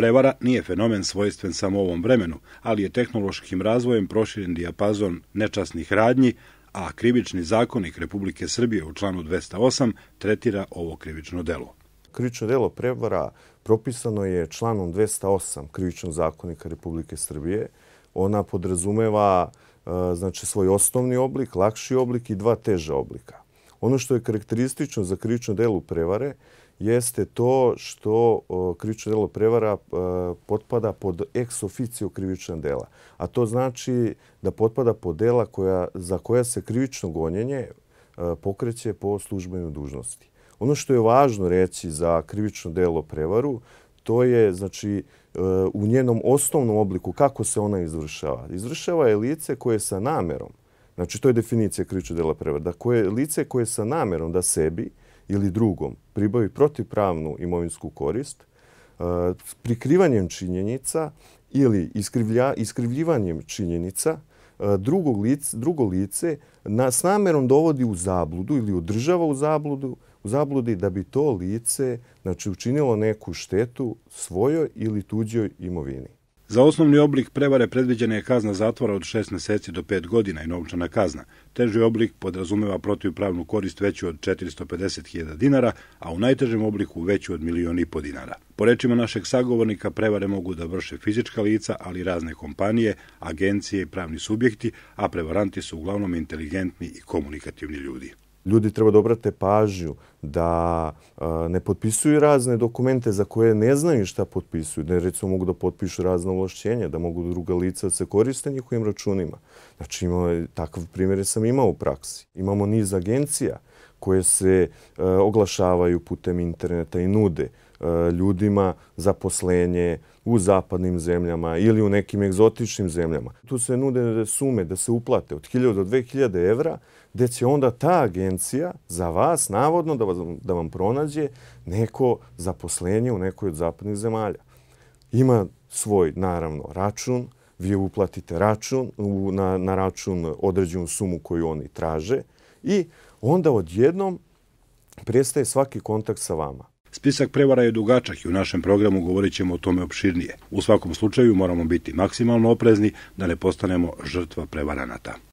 Prevara nije fenomen svojstven samo ovom vremenu, ali je tehnološkim razvojem proširen dijapazon nečasnih radnji, a krivični zakonik Republike Srbije u članu 208 tretira ovo krivično delo. Krivično delo prevara propisano je članom 208 Krivičnog zakonika Republike Srbije. Ona podrazumeva e, znači, svoj osnovni oblik, lakši oblik i dva teža oblika. Ono što je karakteristično za krivično delo prevare jeste to što krivično delo prevara e, potpada pod ex officio krivična dela. A to znači da potpada pod dela koja, za koja se krivično gonjenje e, pokreće po službenoj dužnosti. Ono što je važno reći za krivično delo prevaru, to je znači, e, u njenom osnovnom obliku kako se ona izvršava. Izvršava je lice koje sa namerom Znači, to je definicija krivičnog dela prevreda. Koje, lice koje sa namerom da sebi ili drugom pribavi protivpravnu imovinsku korist, e, prikrivanjem činjenica ili iskrivlja, iskrivljivanjem činjenica e, drugog lice, drugo lice na, s namerom dovodi u zabludu ili održava u zabludu u zabludi da bi to lice znači, učinilo neku štetu svojoj ili tuđoj imovini. Za osnovni oblik prevare predviđena je kazna zatvora od 6 meseci do 5 godina i novčana kazna. Teži oblik podrazumeva protivpravnu korist veću od 450.000 dinara, a u najtežem obliku veću od milion i po dinara. Po rečima našeg sagovornika, prevare mogu da vrše fizička lica, ali razne kompanije, agencije i pravni subjekti, a prevaranti su uglavnom inteligentni i komunikativni ljudi ljudi treba da obrate pažnju, da ne potpisuju razne dokumente za koje ne znaju šta potpisuju, da recimo mogu da potpišu razne ovlašćenja, da mogu druga lica da se koriste njihovim računima. Znači, imamo, takav primjer sam imao u praksi. Imamo niz agencija koje se e, oglašavaju putem interneta i nude e, ljudima zaposlenje u zapadnim zemljama ili u nekim egzotičnim zemljama. Tu se nude sume da se uplate od 1000 do 2000 evra, gde će onda ta agencija za vas, navodno, da, vas, da vam pronađe neko zaposlenje u nekoj od zapadnih zemalja. Ima svoj, naravno, račun, vi uplatite račun, na, na račun određenu sumu koju oni traže, i onda odjednom prestaje svaki kontakt sa vama. Spisak prevara je dugačak i u našem programu govorit ćemo o tome opširnije. U svakom slučaju moramo biti maksimalno oprezni da ne postanemo žrtva prevaranata.